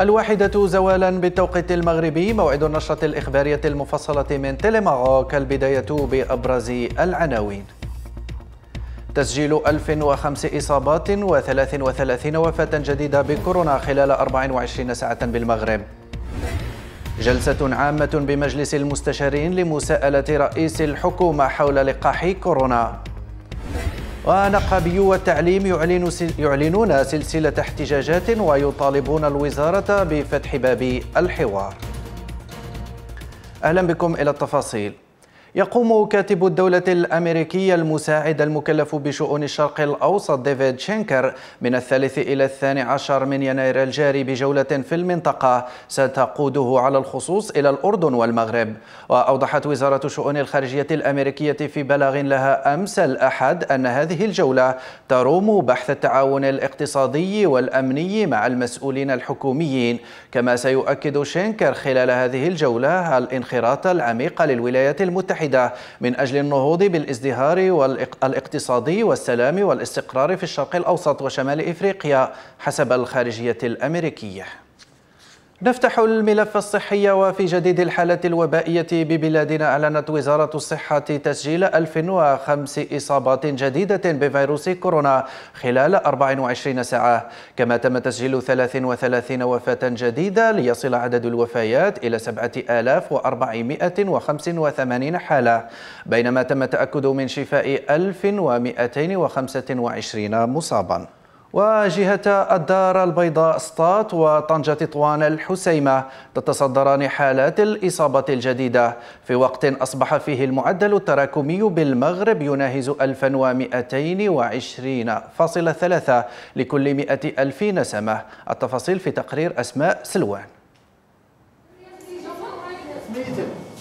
الواحدة زوالا بالتوقيت المغربي موعد النشرة الإخبارية المفصلة من تيليماغوك البداية بأبرز العناوين تسجيل 1005 إصابات و33 وفاة جديدة بكورونا خلال 24 ساعة بالمغرب جلسة عامة بمجلس المستشارين لمساءلة رئيس الحكومة حول لقاح كورونا ونقابي والتعليم يعلن يعلنون سلسلة احتجاجات ويطالبون الوزارة بفتح باب الحوار أهلا بكم إلى التفاصيل يقوم كاتب الدولة الأمريكية المساعد المكلف بشؤون الشرق الأوسط ديفيد شينكر من الثالث إلى الثاني عشر من يناير الجاري بجولة في المنطقة ستقوده على الخصوص إلى الأردن والمغرب وأوضحت وزارة شؤون الخارجية الأمريكية في بلاغ لها أمس الأحد أن هذه الجولة تروم بحث التعاون الاقتصادي والأمني مع المسؤولين الحكوميين كما سيؤكد شينكر خلال هذه الجولة الانخراط العميق للولايات المتحدة المتحدة من أجل النهوض بالازدهار الاقتصادي والسلام والاستقرار في الشرق الأوسط وشمال إفريقيا حسب الخارجية الأمريكية نفتح الملف الصحي وفي جديد الحالات الوبائية ببلادنا أعلنت وزارة الصحة تسجيل 1005 إصابات جديدة بفيروس كورونا خلال 24 ساعة كما تم تسجيل 33 وفاة جديدة ليصل عدد الوفيات إلى 7485 حالة بينما تم التأكد من شفاء 1225 مصاباً وجهة الدار البيضاء سطات وطنجة تطوان الحسيمة تتصدران حالات الإصابة الجديدة في وقت أصبح فيه المعدل التراكمي بالمغرب يناهز 1220.3 لكل 100 ألف نسمة التفاصيل في تقرير أسماء سلوان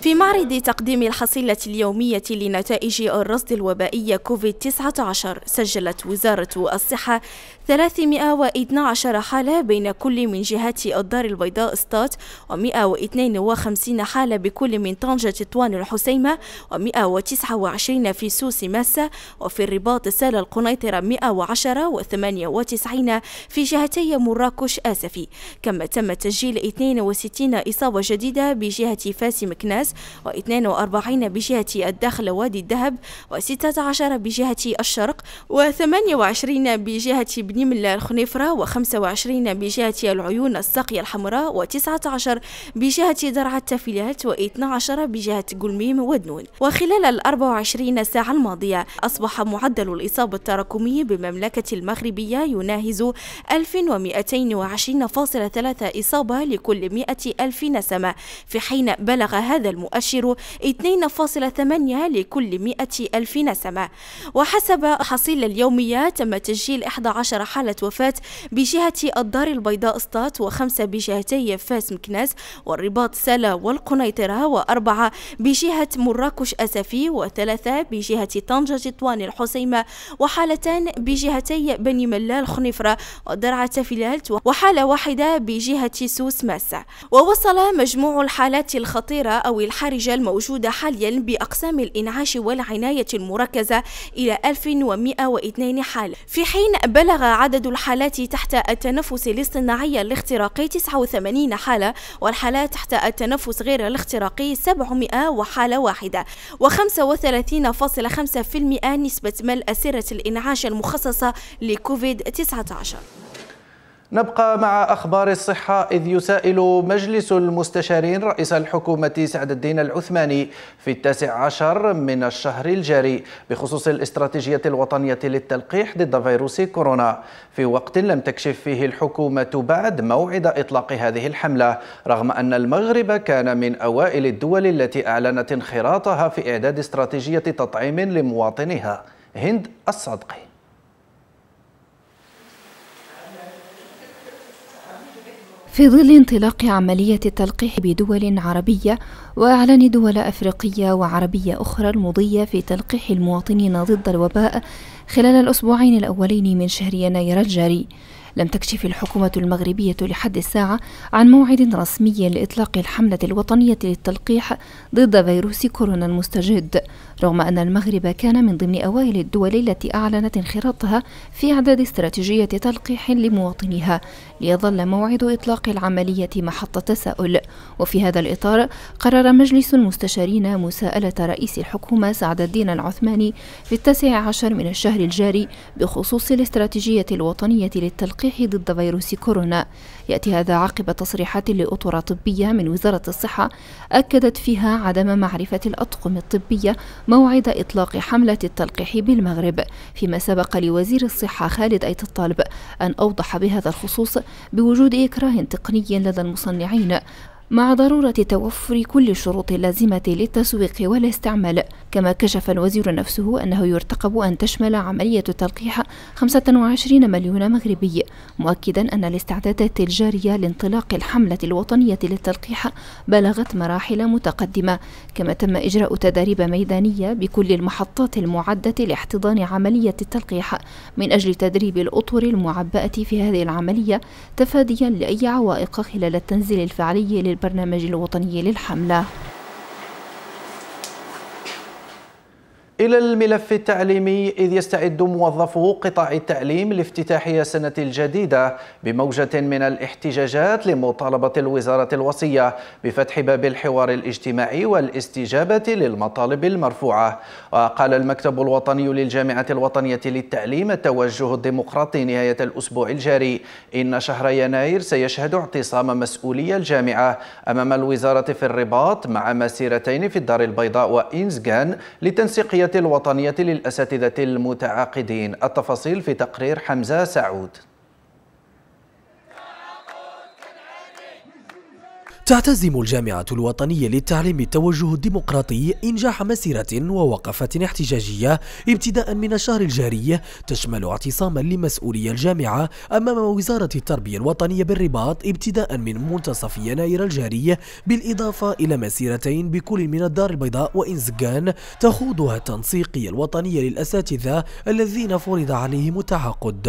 في معرض تقديم الحصيلة اليومية لنتائج الرصد الوبائي كوفيد-19 سجلت وزارة الصحة 312 حالة بين كل من جهات الدار البيضاء ستات و152 حالة بكل من طنجة طوان الحسيمة و129 في سوس ماسة وفي الرباط سال القنيطرة 110 و98 في جهتي مراكش آسفي كما تم تسجيل 62 إصابة جديدة بجهة فاس مكناس الشمس و42 بجهة الداخل وادي الدهب و16 بجهة الشرق و28 بجهة ملا الخنيفرة و25 بجهة العيون الساقية الحمراء و19 بجهة درعا التافيلات و12 بجهة قلميم ودنون وخلال ال 24 ساعة الماضية أصبح معدل الإصابة التراكمي بالمملكة المغربية يناهز 1220.3 إصابة لكل 100 ألف نسمة في حين بلغ هذا المستوى المؤشر 2.8 لكل 100 ألف نسمة وحسب حصيلة اليومية تم تسجيل 11 حالة وفاة بجهة الدار البيضاء استات وخمسة بجهتي فاس مكناس والرباط سلا والقنيطرة وأربعة بجهة مراكش أسفي وثلاثة بجهة طنجة جطوان الحسيمة وحالتان بجهتي بني ملال خنفرة ودرعة فلالت وحالة واحدة بجهة سوس ماسة ووصل مجموع الحالات الخطيرة أو الحرجة الموجودة حاليا بأقسام الإنعاش والعناية المركزة إلى 1102 حالة في حين بلغ عدد الحالات تحت التنفس الاصطناعي الاختراقي 89 حالة والحالات تحت التنفس غير الاختراقي 700 وحالة واحدة و35.5% نسبة ملء سرة الإنعاش المخصصة لكوفيد 19 نبقى مع أخبار الصحة إذ يسائل مجلس المستشارين رئيس الحكومة سعد الدين العثماني في التاسع عشر من الشهر الجاري بخصوص الاستراتيجية الوطنية للتلقيح ضد فيروس كورونا في وقت لم تكشف فيه الحكومة بعد موعد إطلاق هذه الحملة رغم أن المغرب كان من أوائل الدول التي أعلنت انخراطها في إعداد استراتيجية تطعيم لمواطنيها هند الصدقي في ظل انطلاق عملية التلقيح بدول عربية وإعلان دول أفريقية وعربية أخرى المضية في تلقيح المواطنين ضد الوباء خلال الأسبوعين الأولين من شهر يناير الجاري لم تكشف الحكومة المغربية لحد الساعة عن موعد رسمي لإطلاق الحملة الوطنية للتلقيح ضد فيروس كورونا المستجد رغم أن المغرب كان من ضمن أوائل الدول التي أعلنت انخراطها في إعداد استراتيجية تلقيح لمواطنيها ليظل موعد إطلاق العملية محط تساؤل وفي هذا الإطار قرر مجلس المستشارين مساءلة رئيس الحكومة سعد الدين العثماني في التاسع عشر من الشهر الجاري بخصوص الاستراتيجية الوطنية للتلقيح اللقاح ضد فيروس كورونا يأتي هذا عقب تصريحات لأطر طبية من وزارة الصحة أكدت فيها عدم معرفة الأطقم الطبية موعد إطلاق حملة التلقيح بالمغرب فيما سبق لوزير الصحة خالد أيت الطالب أن أوضح بهذا الخصوص بوجود إكراه تقني لدى المصنعين مع ضرورة توفر كل الشروط اللازمة للتسويق والاستعمال كما كشف الوزير نفسه أنه يرتقب أن تشمل عملية التلقيح 25 مليون مغربي مؤكدا أن الاستعدادات الجارية لانطلاق الحملة الوطنية للتلقيح بلغت مراحل متقدمة كما تم إجراء تدريب ميدانية بكل المحطات المعدة لاحتضان عملية التلقيح من أجل تدريب الأطر المعبأة في هذه العملية تفاديا لأي عوائق خلال التنزيل الفعلي للبلد البرنامج الوطني للحملة إلى الملف التعليمي إذ يستعد موظفو قطاع التعليم لافتتاح السنة الجديدة بموجة من الاحتجاجات لمطالبة الوزارة الوصية بفتح باب الحوار الاجتماعي والاستجابة للمطالب المرفوعة وقال المكتب الوطني للجامعة الوطنية للتعليم التوجه الديمقراطي نهاية الأسبوع الجاري إن شهر يناير سيشهد اعتصام مسؤولي الجامعة أمام الوزارة في الرباط مع مسيرتين في الدار البيضاء وإنزغان لتنسيقية الوطنية للأساتذة المتعاقدين التفاصيل في تقرير حمزة سعود تعتزم الجامعة الوطنية للتعليم التوجه الديمقراطي إنجاح مسيرة ووقفة احتجاجية ابتداء من الشهر الجاري تشمل اعتصاما لمسؤولي الجامعة أمام وزارة التربية الوطنية بالرباط ابتداء من منتصف يناير الجاري بالإضافة إلى مسيرتين بكل من الدار البيضاء وإنزقان تخوضها التنسيقية الوطنية للأساتذة الذين فرض عليهم التعاقد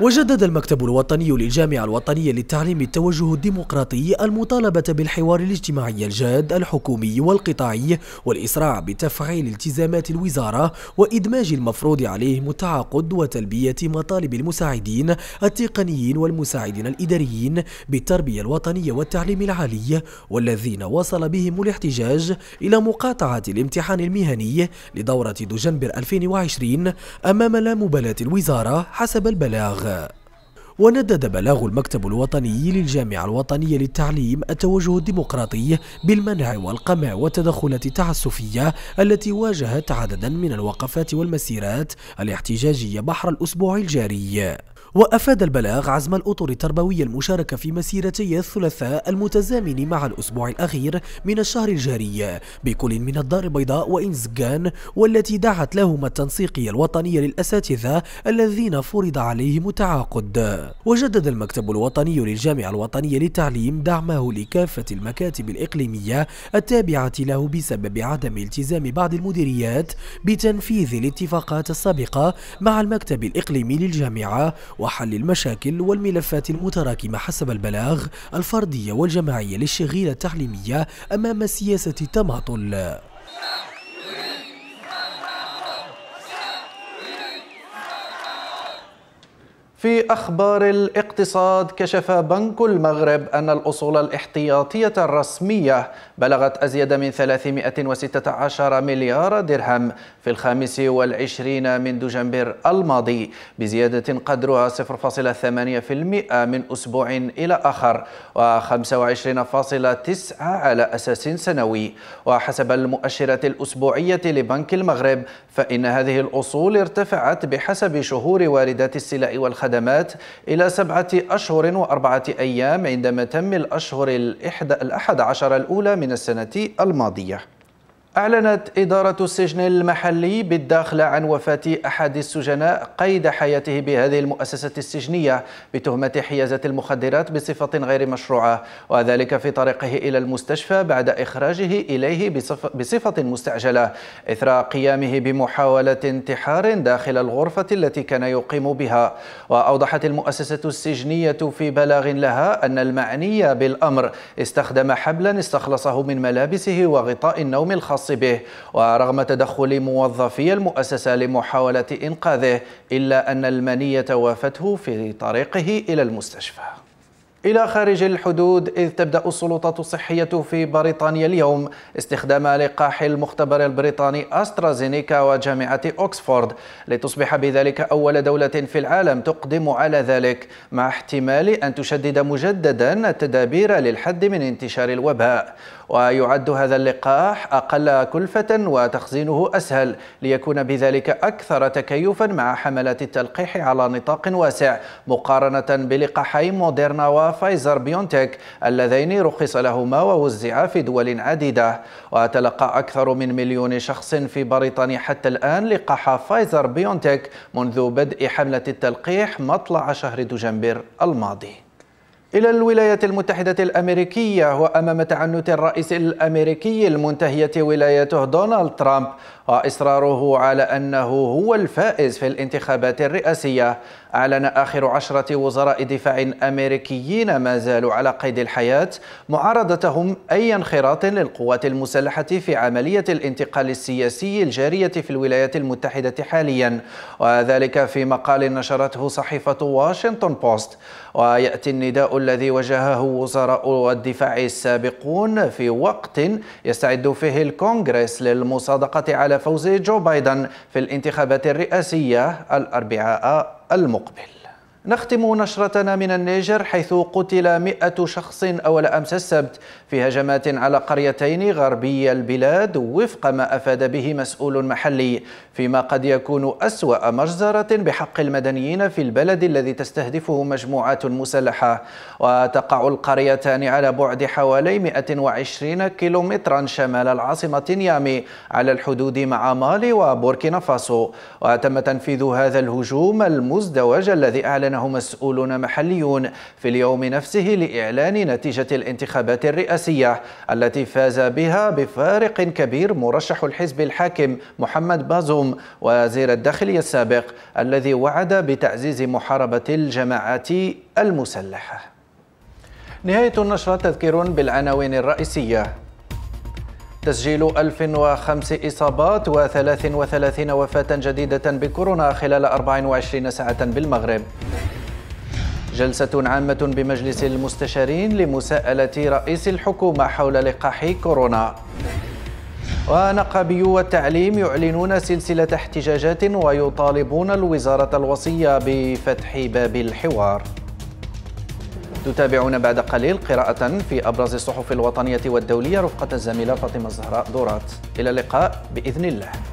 وجدد المكتب الوطني للجامعة الوطنية للتعليم التوجه الديمقراطي المطالبة بالحوار الاجتماعي الجاد الحكومي والقطاعي والإسراع بتفعيل التزامات الوزارة وإدماج المفروض عليهم التعاقد وتلبية مطالب المساعدين التقنيين والمساعدين الإداريين بالتربية الوطنية والتعليم العالي والذين وصل بهم الاحتجاج إلى مقاطعة الامتحان المهني لدورة دجنبر 2020 أمام لا مبالاة الوزارة حسب البلاغ وندد بلاغ المكتب الوطني للجامعة الوطنية للتعليم التوجه الديمقراطي بالمنع والقمع والتدخلات التعسفية التي واجهت عددا من الوقفات والمسيرات الاحتجاجية بحر الأسبوع الجاري وأفاد البلاغ عزم الأطر التربوية المشاركة في مسيرتي الثلاثاء المتزامن مع الأسبوع الأخير من الشهر الجاري بكل من الدار البيضاء وإنزجان والتي دعت لهما التنسيقية الوطنية للأساتذة الذين فرض عليهم التعاقد وجدد المكتب الوطني للجامعة الوطنية للتعليم دعمه لكافة المكاتب الإقليمية التابعة له بسبب عدم التزام بعض المديريات بتنفيذ الاتفاقات السابقة مع المكتب الإقليمي للجامعة وحل المشاكل والملفات المتراكمة حسب البلاغ الفردية والجماعية للشغيلة التعليمية أمام سياسة التماطل في أخبار الاقتصاد كشف بنك المغرب أن الأصول الاحتياطية الرسمية بلغت أزيد من 316 مليار درهم في الخامس والعشرين من دجنبر الماضي بزيادة قدرها 0.8% من أسبوع إلى آخر و25.9 على أساس سنوي وحسب المؤشرات الأسبوعية لبنك المغرب فإن هذه الأصول ارتفعت بحسب شهور واردات السلع والخدمات الخدمات إلى سبعة أشهر وأربعة أيام عندما تم الأشهر الأحد عشر الأولى من السنة الماضية أعلنت إدارة السجن المحلي بالداخل عن وفاة أحد السجناء قيد حياته بهذه المؤسسة السجنية بتهمة حيازة المخدرات بصفة غير مشروعة وذلك في طريقه إلى المستشفى بعد إخراجه إليه بصفة مستعجلة إثر قيامه بمحاولة انتحار داخل الغرفة التي كان يقيم بها وأوضحت المؤسسة السجنية في بلاغ لها أن المعني بالأمر استخدم حبلا استخلصه من ملابسه وغطاء النوم الخاص منصبه ورغم تدخل موظفي المؤسسة لمحاولة إنقاذه إلا أن المنية وافته في طريقه إلى المستشفى إلى خارج الحدود إذ تبدأ السلطات الصحية في بريطانيا اليوم استخدام لقاح المختبر البريطاني أسترازينيكا وجامعة أوكسفورد لتصبح بذلك أول دولة في العالم تقدم على ذلك مع احتمال أن تشدد مجددا التدابير للحد من انتشار الوباء ويعد هذا اللقاح أقل كلفة وتخزينه أسهل ليكون بذلك أكثر تكيفا مع حملات التلقيح على نطاق واسع مقارنة بلقاحي موديرنا وفايزر بيونتك اللذين رخص لهما ووزعا في دول عديدة وتلقى أكثر من مليون شخص في بريطانيا حتى الآن لقاح فايزر بيونتك منذ بدء حملة التلقيح مطلع شهر دجنبر الماضي إلى الولايات المتحدة الأمريكية وأمام تعنت الرئيس الأمريكي المنتهية ولايته دونالد ترامب وإصراره على أنه هو الفائز في الانتخابات الرئاسية أعلن آخر عشرة وزراء دفاع أمريكيين ما زالوا على قيد الحياة معارضتهم أي انخراط للقوات المسلحة في عملية الانتقال السياسي الجارية في الولايات المتحدة حاليا وذلك في مقال نشرته صحيفة واشنطن بوست ويأتي النداء الذي وجهه وزراء الدفاع السابقون في وقت يستعد فيه الكونغرس للمصادقة على فوز جو بايدن في الانتخابات الرئاسية الأربعاء المقبل نختم نشرتنا من النيجر حيث قتل مئة شخص أول أمس السبت في هجمات على قريتين غربي البلاد وفق ما أفاد به مسؤول محلي فيما قد يكون أسوأ مجزرة بحق المدنيين في البلد الذي تستهدفه مجموعات مسلحة وتقع القريتان على بعد حوالي 120 كيلومترا شمال العاصمة نيامي على الحدود مع مالي وبوركينا فاسو وتم تنفيذ هذا الهجوم المزدوج الذي أعلن أعلنه مسؤولون محليون في اليوم نفسه لإعلان نتيجة الانتخابات الرئاسية التي فاز بها بفارق كبير مرشح الحزب الحاكم محمد بازوم وزير الداخلية السابق الذي وعد بتعزيز محاربة الجماعات المسلحة نهاية النشرة تذكير بالعناوين الرئيسية تسجيل 1005 إصابات و33 وفاة جديدة بكورونا خلال 24 ساعة بالمغرب جلسة عامة بمجلس المستشارين لمساءلة رئيس الحكومة حول لقاح كورونا ونقابي والتعليم يعلنون سلسلة احتجاجات ويطالبون الوزارة الوصية بفتح باب الحوار تتابعون بعد قليل قراءة في أبرز الصحف الوطنية والدولية رفقة الزميلة فاطمة الزهراء دورات إلى اللقاء بإذن الله